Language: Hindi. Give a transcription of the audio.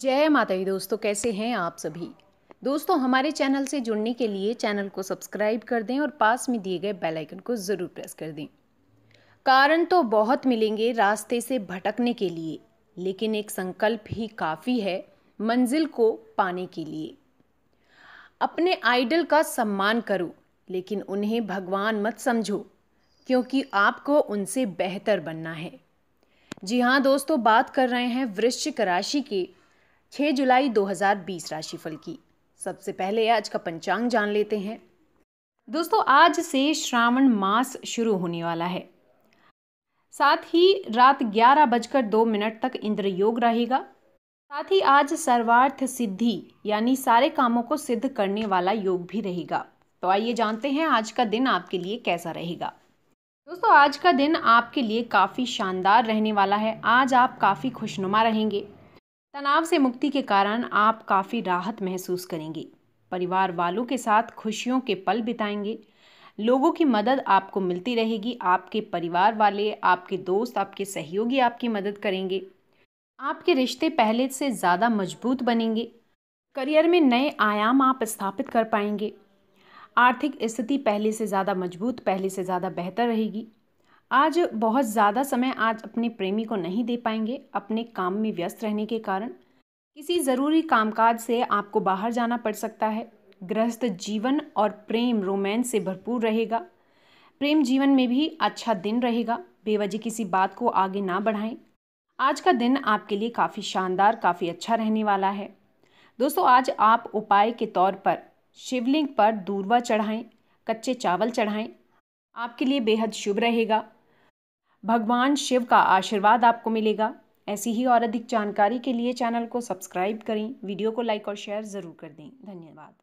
जय माता दी दोस्तों कैसे हैं आप सभी दोस्तों हमारे चैनल से जुड़ने के लिए चैनल को सब्सक्राइब कर दें और पास में दिए गए बेल आइकन को ज़रूर प्रेस कर दें कारण तो बहुत मिलेंगे रास्ते से भटकने के लिए लेकिन एक संकल्प ही काफ़ी है मंजिल को पाने के लिए अपने आइडल का सम्मान करो लेकिन उन्हें भगवान मत समझो क्योंकि आपको उनसे बेहतर बनना है जी हाँ दोस्तों बात कर रहे हैं वृश्चिक राशि के 6 जुलाई 2020 राशिफल की सबसे पहले आज का पंचांग जान लेते हैं दोस्तों आज से श्रावण मास शुरू होने वाला है साथ ही रात ग्यारह बजकर दो मिनट तक इंद्र योग रहेगा साथ ही आज सर्वार्थ सिद्धि यानी सारे कामों को सिद्ध करने वाला योग भी रहेगा तो आइए जानते हैं आज का दिन आपके लिए कैसा रहेगा दोस्तों आज का दिन आपके लिए काफ़ी शानदार रहने वाला है आज आप काफ़ी खुशनुमा रहेंगे तनाव से मुक्ति के कारण आप काफ़ी राहत महसूस करेंगे परिवार वालों के साथ खुशियों के पल बिताएंगे लोगों की मदद आपको मिलती रहेगी आपके परिवार वाले आपके दोस्त आपके सहयोगी आपकी मदद करेंगे आपके रिश्ते पहले से ज़्यादा मजबूत बनेंगे करियर में नए आयाम आप स्थापित कर पाएंगे आर्थिक स्थिति पहले से ज़्यादा मजबूत पहले से ज़्यादा बेहतर रहेगी आज बहुत ज़्यादा समय आज अपने प्रेमी को नहीं दे पाएंगे अपने काम में व्यस्त रहने के कारण किसी ज़रूरी कामकाज से आपको बाहर जाना पड़ सकता है गृहस्थ जीवन और प्रेम रोमांस से भरपूर रहेगा प्रेम जीवन में भी अच्छा दिन रहेगा बेवजह किसी बात को आगे ना बढ़ाएं आज का दिन आपके लिए काफ़ी शानदार काफ़ी अच्छा रहने वाला है दोस्तों आज आप उपाय के तौर पर शिवलिंग पर दूरवा चढ़ाएं कच्चे चावल चढ़ाएं आपके लिए बेहद शुभ रहेगा भगवान शिव का आशीर्वाद आपको मिलेगा ऐसी ही और अधिक जानकारी के लिए चैनल को सब्सक्राइब करें वीडियो को लाइक और शेयर ज़रूर कर दें धन्यवाद